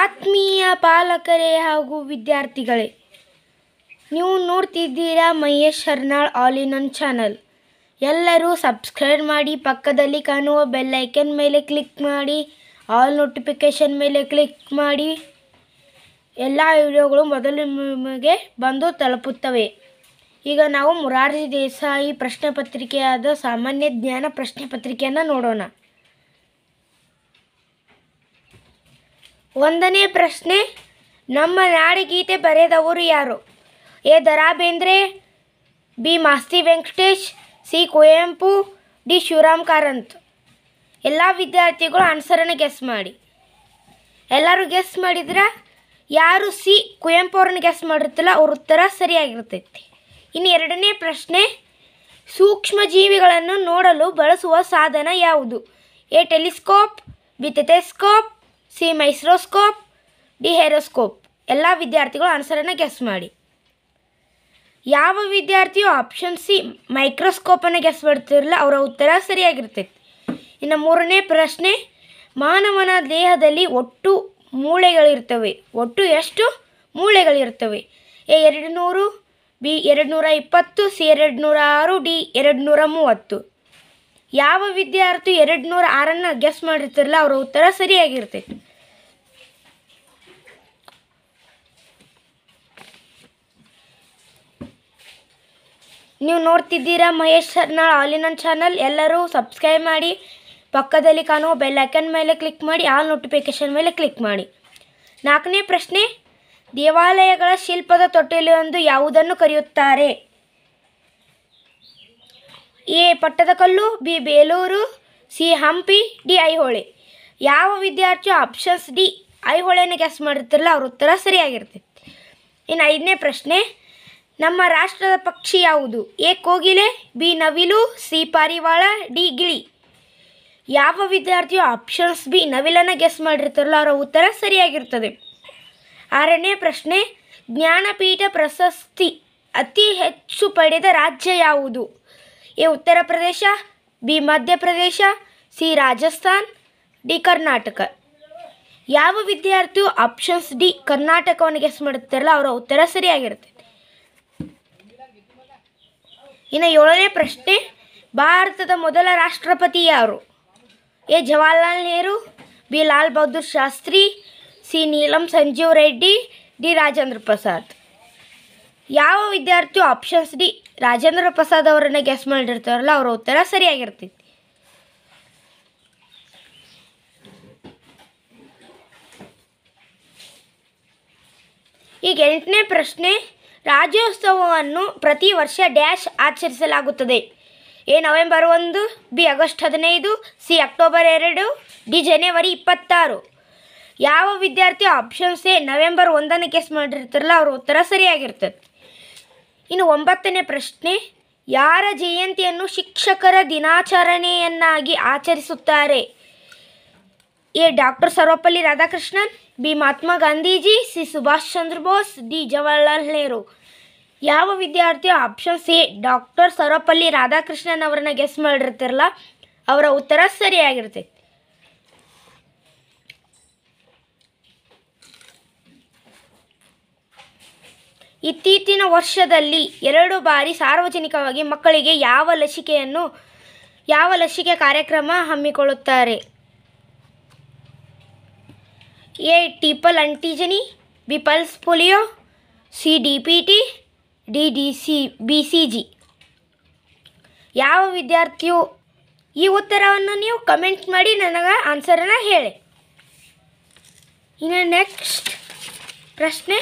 ಆತ್ಮೀಯ ಪಾಲಕರೇ ಹಾಗೂ ವಿದ್ಯಾರ್ಥಿಗಳೇ ನೀವು ನೋಡ್ತಿದ್ದೀರಾ Mahesh Harnal all in one channel ಎಲ್ಲರೂ ಸಬ್ಸ್ಕ್ರೈಬ್ ಮಾಡಿ ಪಕ್ಕದಲ್ಲಿ ಕಾಣುವ ಬೆಲ್ಲೈಕನ್ ಮೇಲೆ ಕ್ಲಿಕ್ ಮಾಡಿ ಆಲ್ ನೋಟಿಫಿಕೇಷನ್ ಮೇಲೆ ಕ್ಲಿಕ್ ಮಾಡಿ ಎಲ್ಲ ವಿಡಿಯೋಗಳು ಮೊದಲು ನಿಮಗೆ ಬಂದು ತಲುಪುತ್ತವೆ ಈಗ ನಾವು ಮುರಾರ್ಜಿ ದೇಸಾಯಿ ಪ್ರಶ್ನೆ ಪತ್ರಿಕೆಯಾದ ಸಾಮಾನ್ಯ ಜ್ಞಾನ ಪ್ರಶ್ನೆ ಪತ್ರಿಕೆಯನ್ನು ನೋಡೋಣ ಒಂದನೇ ಪ್ರಶ್ನೆ ನಮ್ಮ ನಾಡಗೀತೆ ಬರೆದವರು ಯಾರು A Dara Bendre B Masti Venkatesh C Kuvempu D Shivaram Karanth ಎಲ್ಲ ವಿದ್ಯಾರ್ಥಿಗಳು ಆನ್ಸರನ್ನು ಗೆಸ್ ಮಾಡಿ ಎಲ್ಲರೂ ಗೆಸ್ ಮಾಡಿದ್ರೆ ಯಾರು ಸಿ ಕುವೆಂಪು ಅವ್ರನ್ನ ಗೆಸ್ ಮಾಡಿರ್ತಿಲ್ಲ ಅವ್ರ ಉತ್ತರ ಸರಿಯಾಗಿರ್ತೈತಿ ಇನ್ನು ಎರಡನೇ ಪ್ರಶ್ನೆ ಸೂಕ್ಷ್ಮ ಜೀವಿಗಳನ್ನು ನೋಡಲು ಬಳಸುವ ಸಾಧನ ಯಾವುದು ಎ ಟೆಲಿಸ್ಕೋಪ್ ಬಿ ಟೆಸ್ಕೋಪ್ ಸಿ ಮೈಸ್ರೋಸ್ಕೋಪ್ ಡಿ ಹೆರೋಸ್ಕೋಪ್ ಎಲ್ಲ ವಿದ್ಯಾರ್ಥಿಗಳು ಆನ್ಸರನ್ನು ಗೆಸ್ ಮಾಡಿ ಯಾವ ವಿದ್ಯಾರ್ಥಿಯು ಆಪ್ಷನ್ ಸಿ ಮೈಕ್ರೋಸ್ಕೋಪನ್ನು ಗೆಸ್ ಮಾಡ್ತಿರಲ್ಲ ಅವರ ಉತ್ತರ ಸರಿಯಾಗಿರ್ತೈತಿ ಇನ್ನು ಮೂರನೇ ಪ್ರಶ್ನೆ ಮಾನವನ ದೇಹದಲ್ಲಿ ಒಟ್ಟು ಮೂಳೆಗಳಿರ್ತವೆ ಒಟ್ಟು ಎಷ್ಟು ಮೂಳೆಗಳಿರ್ತವೆ ಎ ಎರಡು ನೂರು ಬಿ ಎರಡು ನೂರ ಇಪ್ಪತ್ತು ಸಿ ಎರಡು ನೂರ ಆರು ಡಿ ಎರಡು ನೂರ ಮೂವತ್ತು ಯಾವ ವಿದ್ಯಾರ್ಥಿ ಎರಡು ನೂರ ಆರನ್ನ ಗೆಸ್ ಮಾಡಿರ್ತಿರಲ್ಲ ಅವರ ಉತ್ತರ ಸರಿಯಾಗಿರುತ್ತೆ ನೀವು ನೋಡ್ತಿದ್ದೀರಾ ಮಹೇಶ್ ಸರ್ನಾಳ್ ಆಲಿನನ್ ಚಾನಲ್ ಎಲ್ಲರೂ ಸಬ್ಸ್ಕ್ರೈಬ್ ಮಾಡಿ ಪಕ್ಕದಲ್ಲಿ ಕಾಣುವ ಐಕನ್ ಮೇಲೆ ಕ್ಲಿಕ್ ಮಾಡಿ ಆಲ್ ನೋಟಿಫಿಕೇಶನ್ ಮೇಲೆ ಕ್ಲಿಕ್ ಮಾಡಿ ನಾಲ್ಕನೇ ಪ್ರಶ್ನೆ ದೇವಾಲಯಗಳ ಶಿಲ್ಪದ ತೊಟ್ಟಿಲು ಎಂದು ಯಾವುದನ್ನು ಕರೆಯುತ್ತಾರೆ A Pattadakal B Belur C Hampi D Aihole ಯಾವ ವಿದ್ಯಾರ್ಥಿಯು ಆಪ್ಷನ್ಸ್ ಡಿ ಐಹೊಳೆಯನ್ನು ಗೆಸ್ ಮಾಡಿರ್ತಿರಲ್ಲ ಅವ್ರ ಉತ್ತರ ಸರಿಯಾಗಿರ್ತೈತಿ ಇನ್ನು ಐದನೇ ಪ್ರಶ್ನೆ ನಮ್ಮ ರಾಷ್ಟ್ರದ ಪಕ್ಷಿ ಯಾವುದು ಎ ಕೋಗಿಲೆ ಬಿ ನವಿಲು ಸಿ ಪಾರಿವಾಳ ಡಿ ಗಿಳಿ ಯಾವ ವಿದ್ಯಾರ್ಥಿಯು ಆಪ್ಷನ್ಸ್ ಬಿ ನವಿಲನ್ನು ಗೆಸ್ ಮಾಡಿರ್ತಾರಲ್ಲ ಅವರ ಉತ್ತರ ಸರಿಯಾಗಿರ್ತದೆ ಆರನೇ ಪ್ರಶ್ನೆ ಜ್ಞಾನಪೀಠ ಪ್ರಶಸ್ತಿ ಅತಿ ಹೆಚ್ಚು ಪಡೆದ ರಾಜ್ಯ ಯಾವುದು A Uttar Pradesh B Madhya Pradesh C Rajasthan D Karnataka ಯಾವ ವಿದ್ಯಾರ್ಥಿಯು ಆಪ್ಷನ್ಸ್ ಡಿ ಕರ್ನಾಟಕವನ್ನು ಗೆಸ್ ಮಾಡುತ್ತಾರಲ್ಲ ಅವರ ಉತ್ತರ ಸರಿಯಾಗಿರುತ್ತೆ ಇನ್ನು ಏಳನೇ ಪ್ರಶ್ನೆ ಭಾರತದ ಮೊದಲ ರಾಷ್ಟ್ರಪತಿ ಯಾರು A Jawaharlal Nehru B Lal Bahadur Shastri C Neelam Sanjeev Reddy D Rajendra Prasad ಯಾವ ವಿದ್ಯಾರ್ಥಿ ಆಪ್ಷನ್ಸ್ ಡಿ ರಾಜೇಂದ್ರ ಪ್ರಸಾದ್ ಅವರನ್ನ ಗೆಸ್ ಮಾಡಿರ್ತಾರಲ್ಲ ಅವರ ಉತ್ತರ ಸರಿಯಾಗಿರ್ತೈತಿ ಈಗ ಎಂಟನೇ ಪ್ರಶ್ನೆ ರಾಜ್ಯೋತ್ಸವವನ್ನು ಪ್ರತಿ ವರ್ಷ ಡ್ಯಾಶ್ ಆಚರಿಸಲಾಗುತ್ತದೆ ಎ ನವೆಂಬರ್ ಒಂದು ಬಿ ಆಗಸ್ಟ್ ಹದಿನೈದು ಸಿ ಅಕ್ಟೋಬರ್ ಎರಡು ಡಿ ಜನವರಿ ಇಪ್ಪತ್ತಾರು ಯಾವ ವಿದ್ಯಾರ್ಥಿ ಆಪ್ಷನ್ಸ್ ಎ ನವೆಂಬರ್ ಒಂದನ್ನು ಕೆಸ್ ಮಾಡಿರ್ತಾರಲ್ಲ ಅವರ ಉತ್ತರ ಸರಿಯಾಗಿರ್ತದೆ ಇನ್ನು ಒಂಬತ್ತನೇ ಪ್ರಶ್ನೆ ಯಾರ ಜಯಂತಿಯನ್ನು ಶಿಕ್ಷಕರ ದಿನಾಚರಣೆಯನ್ನಾಗಿ ಆಚರಿಸುತ್ತಾರೆ A doctor Sarvepalli Radhakrishnan B Mahatma Gandhiji C Subhash Chandra Bose D Jawaharlal Nehru ಯಾವ ವಿದ್ಯಾರ್ಥಿ option C doctor Sarvepalli Radhakrishnan ಅವರನ್ನ ಗೆಸ್ ಮಾಡಿರ್ತಿರಲ್ಲ ಅವರ ಉತ್ತರ ಸರಿಯಾಗಿರ್ತೈತಿ ಇತ್ತೀಚಿನ ವರ್ಷದಲ್ಲಿ ಎರಡು ಬಾರಿ ಸಾರ್ವಜನಿಕವಾಗಿ ಮಕ್ಕಳಿಗೆ ಯಾವ ಲಸಿಕೆಯನ್ನು ಯಾವ ಲಸಿಕೆ ಕಾರ್ಯಕ್ರಮ ಹಮ್ಮಿಕೊಳ್ಳುತ್ತಾರೆ A triple antigen B pulse polio C D P T D D C B C G ಯಾವ ವಿದ್ಯಾರ್ಥಿಯು ಈ ಉತ್ತರವನ್ನು ನೀವು ಕಮೆಂಟ್ ಮಾಡಿ ನನಗೆ ಆನ್ಸರನ್ನು ಹೇಳಿ ಇನ್ನು ನೆಕ್ಸ್ಟ್ ಪ್ರಶ್ನೆ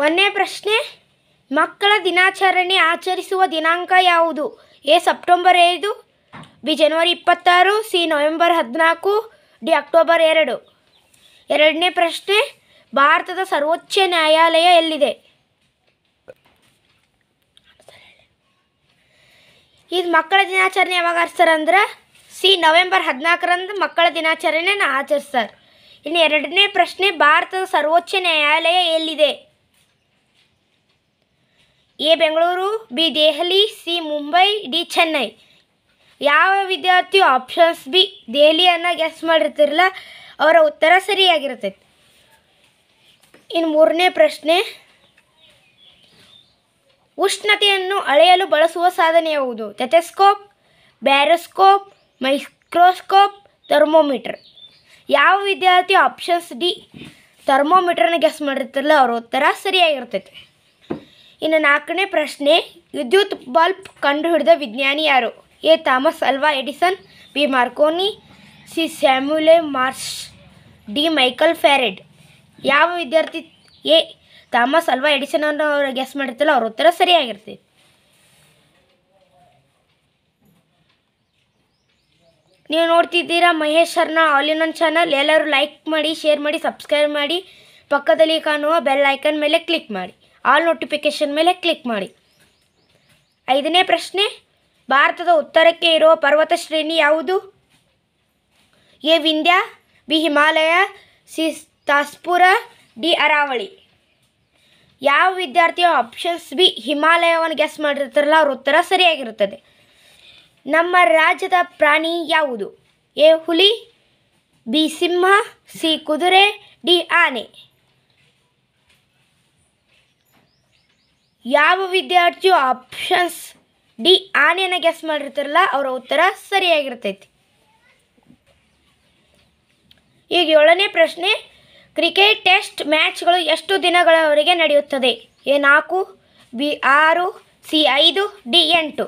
ಒಂದನೇ ಪ್ರಶ್ನೆ ಮಕ್ಕಳ ದಿನಾಚರಣೆ ಆಚರಿಸುವ ದಿನಾಂಕ ಯಾವುದು ಎ ಸೆಪ್ಟೆಂಬರ್ ಐದು ಬಿ ಜನವರಿ ಇಪ್ಪತ್ತಾರು ಸಿ ನವೆಂಬರ್ ಹದಿನಾಲ್ಕು ಡಿ ಅಕ್ಟೋಬರ್ ಎರಡು ಎರಡನೇ ಪ್ರಶ್ನೆ ಭಾರತದ ಸರ್ವೋಚ್ಚ ನ್ಯಾಯಾಲಯ ಎಲ್ಲಿದೆ ಇದು ಮಕ್ಕಳ ದಿನಾಚರಣೆ ಯಾವಾಗ ಅಂದ್ರೆ ಸಿ ನವೆಂಬರ್ ಹದಿನಾಲ್ಕರಂದು ಮಕ್ಕಳ ದಿನಾಚರಣೆನ ಆಚರಿಸ್ತಾರೆ ಇನ್ನು ಎರಡನೇ ಪ್ರಶ್ನೆ ಭಾರತದ ಸರ್ವೋಚ್ಚ ನ್ಯಾಯಾಲಯ ಎಲ್ಲಿದೆ A Bengaluru B Delhi C Mumbai D Chennai ಯಾವ ವಿದ್ಯಾರ್ಥಿ ಆಪ್ಷನ್ಸ್ ಬಿ ದೆಹಲಿಯನ್ನು ಗೆಸ್ ಮಾಡಿರ್ತಿರಲ್ಲ ಅವರ ಉತ್ತರ ಸರಿಯಾಗಿರ್ತೈತೆ ಇನ್ನು ಮೂರನೇ ಪ್ರಶ್ನೆ ಉಷ್ಣತೆಯನ್ನು ಅಳೆಯಲು ಬಳಸುವ ಸಾಧನ ಯಾವುದು ಟೆಟೆಸ್ಕೋಪ್ ಬ್ಯಾರೋಸ್ಕೋಪ್ ಮೈಕ್ರೋಸ್ಕೋಪ್ ಥರ್ಮೋಮೀಟರ್ ಯಾವ ವಿದ್ಯಾರ್ಥಿ ಆಪ್ಷನ್ಸ್ ಡಿ ಥರ್ಮೋಮೀಟ್ರನ್ನ ಗೆಸ್ ಮಾಡಿರ್ತಿರಲ್ಲ ಅವರ ಉತ್ತರ ಸರಿಯಾಗಿರ್ತೈತೆ ಇನ್ನು ನಾಲ್ಕನೇ ಪ್ರಶ್ನೆ ವಿದ್ಯುತ್ ಬಲ್ಬ್ ಕಂಡುಹಿಡಿದ ವಿಜ್ಞಾನಿ ಯಾರು A Thomas Alva Edison B Marconi C Samuel Morse D Michael Faraday ಯಾವ ವಿದ್ಯಾರ್ಥಿ ಎ ಥಾಮಸ್ ಅಲ್ವಾ ಎಡಿಸನ್ ಅನ್ನೋ ಅವರು ಗೆಸ್ ಮಾಡಿರ್ತಲ್ಲ ಅವ್ರ ಉತ್ತರ ಸರಿಯಾಗಿರ್ತೀವಿ ನೀವು ನೋಡ್ತಿದ್ದೀರಾ Mahesh all in one channel ಎಲ್ಲರೂ ಲೈಕ್ ಮಾಡಿ ಶೇರ್ ಮಾಡಿ ಸಬ್ಸ್ಕ್ರೈಬ್ ಮಾಡಿ ಪಕ್ಕದಲ್ಲಿ ಕಾಣುವ ಬೆಲ್ ಐಕನ್ ಮೇಲೆ ಕ್ಲಿಕ್ ಮಾಡಿ ಆಲ್ ನೋಟಿಫಿಕೇಶನ್ ಮೇಲೆ ಕ್ಲಿಕ್ ಮಾಡಿ ಐದನೇ ಪ್ರಶ್ನೆ ಭಾರತದ ಉತ್ತರಕ್ಕೆ ಇರುವ ಪರ್ವತ ಶ್ರೇಣಿ ಯಾವುದು A Vindhya B Himalaya C ತಾಸ್ಪುರ ಡಿ ಅರಾವಳಿ ಯಾವ ವಿದ್ಯಾರ್ಥಿಯ ಆಪ್ಷನ್ಸ್ ಬಿ ಹಿಮಾಲಯವನ್ನು ಗೆಸ್ ಮಾಡಿರ್ತಾರಲ್ಲ ಅವ್ರ ಉತ್ತರ ಸರಿಯಾಗಿರುತ್ತದೆ ನಮ್ಮ ರಾಜ್ಯದ ಪ್ರಾಣಿ ಯಾವುದು ಎ ಹುಲಿ ಬಿ ಸಿಂಹ ಸಿ ಕುದುರೆ ಡಿ ಆನೆ ಯಾವ ವಿದ್ಯಾರ್ಥಿಯು ಆಪ್ಷನ್ಸ್ ಡಿ ಆನೆಯನ್ನು ಗೆಸ್ ಮಾಡಿರ್ತಾರಲ್ಲ ಅವರ ಉತ್ತರ ಸರಿಯಾಗಿರ್ತೈತಿ ಈಗ ಏಳನೇ ಪ್ರಶ್ನೆ ಕ್ರಿಕೆಟ್ ಟೆಸ್ಟ್ ಮ್ಯಾಚ್ಗಳು ಎಷ್ಟು ದಿನಗಳವರೆಗೆ ನಡೆಯುತ್ತದೆ ಎ ನಾಲ್ಕು ಬಿ ಆರು ಸಿ ಐದು ಡಿ ಎಂಟು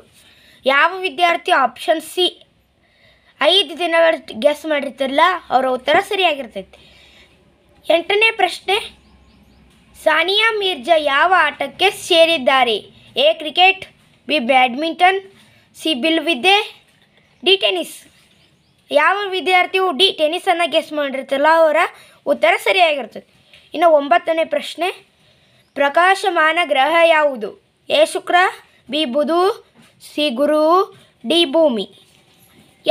ಯಾವ ವಿದ್ಯಾರ್ಥಿ ಆಪ್ಷನ್ ಸಿ ಐದು ದಿನಗಳ ಗೆಸ್ ಮಾಡಿರ್ತಾರಲ್ಲ ಅವರ ಉತ್ತರ ಸರಿಯಾಗಿರ್ತೈತಿ ಎಂಟನೇ ಪ್ರಶ್ನೆ ಸಾನಿಯಾ ಮಿರ್ಜಾ ಯಾವ ಆಟಕ್ಕೆ ಸೇರಿದ್ದಾರೆ A cricket B badminton C ಬಿಲ್ ವಿದ್ಯೆ ಡಿ ಟೆನಿಸ್ ಯಾವ ವಿದ್ಯಾರ್ಥಿಯು ಡಿ ಟೆನಿಸನ್ನು ಗೆಸ್ ಮಾಡಿರ್ತಲ್ಲ ಅವರ ಉತ್ತರ ಸರಿಯಾಗಿರ್ತದೆ ಇನ್ನು ಒಂಬತ್ತನೇ ಪ್ರಶ್ನೆ ಪ್ರಕಾಶಮಾನ ಗ್ರಹ ಯಾವುದು ಎ ಶುಕ್ರ ಬಿ ಬುಧು ಸಿ ಗುರು ಡಿ ಭೂಮಿ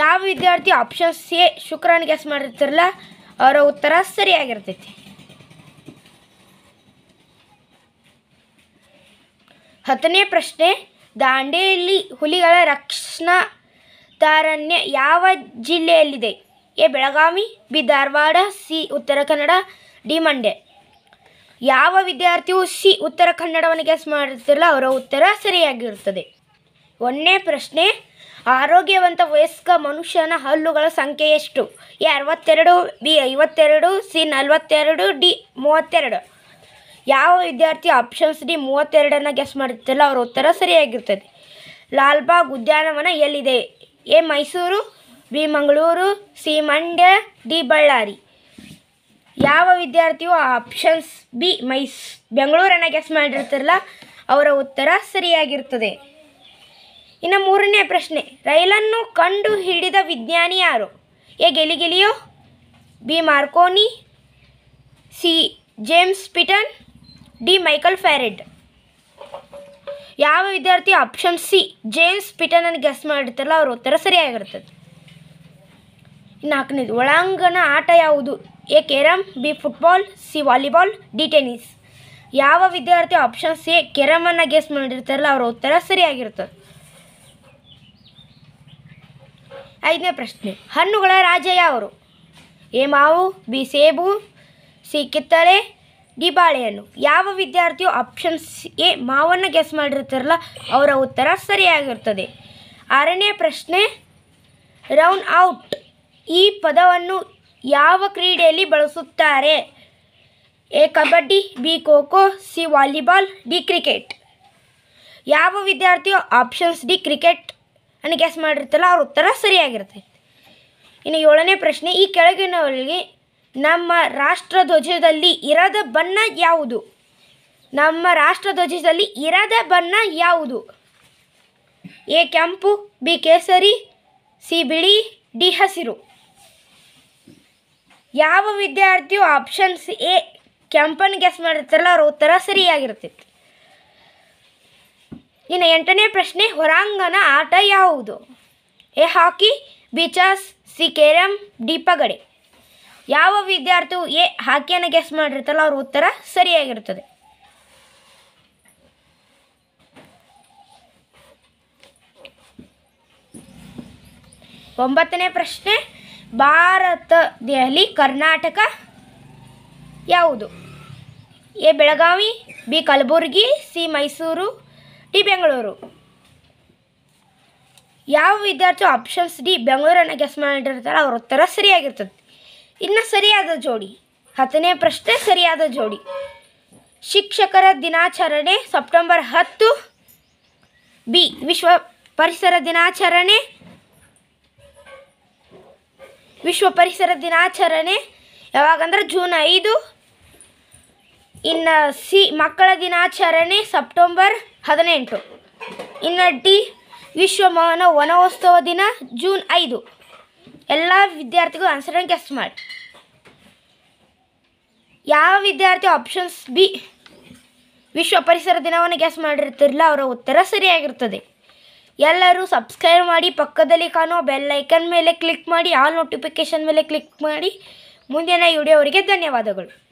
ಯಾವ ವಿದ್ಯಾರ್ಥಿ ಆಪ್ಷನ್ ಸಿ ಶುಕ್ರನ ಗೆಸ್ ಮಾಡಿರ್ತಾರಲ್ಲ ಅವರ ಉತ್ತರ ಸರಿಯಾಗಿರ್ತೈತಿ ಹತ್ತನೇ ಪ್ರಶ್ನೆ ದಾಂಡೇಲಿ ಹುಲಿಗಳ ರಕ್ಷಣಾ ತಾರಣ್ಯ ಯಾವ ಜಿಲ್ಲೆಯಲ್ಲಿದೆ A Belagavi B Dharwad C Uttara Kannada D Mandya ಯಾವ ವಿದ್ಯಾರ್ಥಿಯು ಸಿ ಉತ್ತರ ಕನ್ನಡವನ್ನು ಗ್ಯಾಸ್ ಮಾಡಿರ್ತಿರಲ್ಲ ಅವರ ಉತ್ತರ ಸರಿಯಾಗಿರುತ್ತದೆ ಒಂದನೇ ಪ್ರಶ್ನೆ ಆರೋಗ್ಯವಂತ ವಯಸ್ಕ ಮನುಷ್ಯನ ಹಲ್ಲುಗಳ ಸಂಖ್ಯೆ ಎಷ್ಟು ಎ ಅರವತ್ತೆರಡು ಬಿ ಐವತ್ತೆರಡು ಸಿ ನಲವತ್ತೆರಡು ಡಿ ಮೂವತ್ತೆರಡು ಯಾವ ವಿದ್ಯಾರ್ಥಿ ಆಪ್ಷನ್ಸ್ ಡಿ ಮೂವತ್ತೆರಡನ್ನು ಗೆಸ್ ಮಾಡಿರ್ತಾರಲ್ಲ ಅವರ ಉತ್ತರ ಸರಿಯಾಗಿರ್ತದೆ ಲಾಲ್ಬಾಗ್ ಉದ್ಯಾನವನ ಎಲ್ಲಿದೆ A Mysuru B Mangaluru C Mandya D Ballari ಯಾವ ವಿದ್ಯಾರ್ಥಿಯು ಆಪ್ಷನ್ಸ್ ಬಿ ಮೈಸ್ ಬೆಂಗಳೂರನ್ನು ಗೆಸ್ ಮಾಡಿರ್ತಾರಲ್ಲ ಅವರ ಉತ್ತರ ಸರಿಯಾಗಿರ್ತದೆ ಇನ್ನು ಮೂರನೇ ಪ್ರಶ್ನೆ ರೈಲನ್ನು ಕಂಡು ಹಿಡಿದ ವಿಜ್ಞಾನಿ ಯಾರು A Galileo B Marconi C James ಪಿಟನ್ ಡಿ ಮೈಕಲ್ ಫ್ಯಾರೆಡ್ ಯಾವ ವಿದ್ಯಾರ್ಥಿ ಆಪ್ಷನ್ ಸಿ ಜೇಮ್ಸ್ ಅನ್ನು ಗೆಸ್ ಮಾಡಿರ್ತಾರಲ್ಲ ಅವ್ರ ಉತ್ತರ ಸರಿಯಾಗಿರ್ತದೆ ನಾಲ್ಕನೇದು ಒಳಾಂಗಣ ಆಟ ಯಾವುದು A carrom B football C volleyball D tennis ಯಾವ ವಿದ್ಯಾರ್ಥಿ ಆಪ್ಷನ್ ಸಿ ಕೆರಮನ್ನು ಗೆಸ್ ಮಾಡಿರ್ತಾರಲ್ಲ ಅವರ ಉತ್ತರ ಸರಿಯಾಗಿರ್ತದೆ ಐದನೇ ಪ್ರಶ್ನೆ ಹಣ್ಣುಗಳ ರಾಜ ಯಾವರು ಎ ಮಾವು ಬಿ ಸೇಬು ಸಿ ಕಿತ್ತಳೆ ಬಾಳೆಯನ್ನು ಯಾವ ವಿದ್ಯಾರ್ಥಿಯು ಆಪ್ಷನ್ಸ್ ಎ ಮಾವನ್ನು ಗೆಸ್ ಮಾಡಿರ್ತಾರಲ್ಲ ಅವರ ಉತ್ತರ ಸರಿಯಾಗಿರ್ತದೆ ಆರನೇ ಪ್ರಶ್ನೆ ರೌಂಡ್ ಔಟ್ ಈ ಪದವನ್ನು ಯಾವ ಕ್ರೀಡೆಯಲ್ಲಿ ಬಳಸುತ್ತಾರೆ A kabaddi B kho kho C volleyball D cricket ಯಾವ ವಿದ್ಯಾರ್ಥಿಯು ಆಪ್ಷನ್ಸ್ ಡಿ ಕ್ರಿಕೆಟ್ ಅನ್ನು ಗೆಸ್ ಮಾಡಿರ್ತಲ್ಲ ಅವ್ರ ಉತ್ತರ ಸರಿಯಾಗಿರುತ್ತೆ ಇನ್ನು ಏಳನೇ ಪ್ರಶ್ನೆ ಈ ಕೆಳಗಿನವರಿಗೆ ನಮ್ಮ ರಾಷ್ಟ್ರ ಧ್ವಜದಲ್ಲಿ ಇರದ ಬಣ್ಣ ಯಾವುದು ನಮ್ಮ ರಾಷ್ಟ್ರ ಧ್ವಜದಲ್ಲಿ ಇರದ ಬಣ್ಣ ಯಾವುದು ಎ ಕೆಂಪು ಬಿ ಕೇಸರಿ ಸಿ ಬಿಳಿ ಡಿ ಹಸಿರು ಯಾವ ವಿದ್ಯಾರ್ಥಿಯು ಆಪ್ಷನ್ಸ್ ಎ ಕೆಂಪನ್ನು ಗ್ಯಾಸ್ ಮಾಡಿರ್ತಾರಲ್ಲ ಅವ್ರ ಉತ್ತರ ಸರಿಯಾಗಿರುತ್ತೆ ಇನ್ನು ಎಂಟನೇ ಪ್ರಶ್ನೆ ಹೊರಾಂಗಣ ಆಟ ಯಾವುದು A hockey B chess C carrom D ಪಗಡೆ ಯಾವ ವಿದ್ಯಾರ್ಥಿಯು ಎ ಹಾಕಿಯನ್ನು ಗೆಸ್ ಮಾಡಿರ್ತಲ್ಲ ಅವ್ರ ಉತ್ತರ ಸರಿಯಾಗಿರ್ತದೆ ಒಂಬತ್ತನೇ ಪ್ರಶ್ನೆ ಭಾರತ ದೆಹಲಿ ಕರ್ನಾಟಕ ಯಾವುದು A Belagavi B Kalaburagi C Mysuru D Bengaluru ಯಾವ ವಿದ್ಯಾರ್ಥಿ ಆಪ್ಷನ್ಸ್ ಡಿ ಬೆಂಗಳೂರನ್ನು ಗೆಸ್ ಮಾಡಿರ್ತಾರೆ ಅವ್ರ ಉತ್ತರ ಸರಿಯಾಗಿರ್ತದೆ ಇನ್ನು ಸರಿಯಾದ ಜೋಡಿ ಹತ್ತನೇ ಪ್ರಶ್ನೆ ಸರಿಯಾದ ಜೋಡಿ ಶಿಕ್ಷಕರ ದಿನಾಚರಣೆ ಸೆಪ್ಟೆಂಬರ್ ಹತ್ತು ಬಿ ವಿಶ್ವ ಪರಿಸರ ದಿನಾಚರಣೆ ವಿಶ್ವ ಪರಿಸರ ದಿನಾಚರಣೆ ಯಾವಾಗಂದ್ರೆ ಜೂನ್ ಐದು ಇನ್ನು ಸಿ ಮಕ್ಕಳ ದಿನಾಚರಣೆ ಸೆಪ್ಟೆಂಬರ್ ಹದಿನೆಂಟು ಇನ್ನು ಡಿ ವಿಶ್ವ ಮಾನವ ವನೋತ್ಸವ ದಿನ ಜೂನ್ ಐದು ಎಲ್ಲ ವಿದ್ಯಾರ್ಥಿಗಳು ಅನ್ನು ಗೆಸ್ ಮಾಡಿ ಯಾವ ವಿದ್ಯಾರ್ಥಿ ಆಪ್ಷನ್ಸ್ ಬಿ ವಿಶ್ವ ಪರಿಸರ ದಿನವನ್ನು ಗೆಸ್ ಮಾಡಿರ್ತಿರಲ್ಲ ಅವರ ಉತ್ತರ ಸರಿಯಾಗಿರ್ತದೆ ಎಲ್ಲರೂ ಸಬ್ಸ್ಕ್ರೈಬ್ ಮಾಡಿ ಪಕ್ಕದಲ್ಲಿ ಕಾಣುವ ಬೆಲ್ ಐಕನ್ ಮೇಲೆ ಕ್ಲಿಕ್ ಮಾಡಿ ಆಲ್ ನೋಟಿಫಿಕೇಶನ್ ಮೇಲೆ ಕ್ಲಿಕ್ ಮಾಡಿ ಮುಂದಿನ ವಿಡಿಯೋ ಅವರಿಗೆ ಧನ್ಯವಾದಗಳು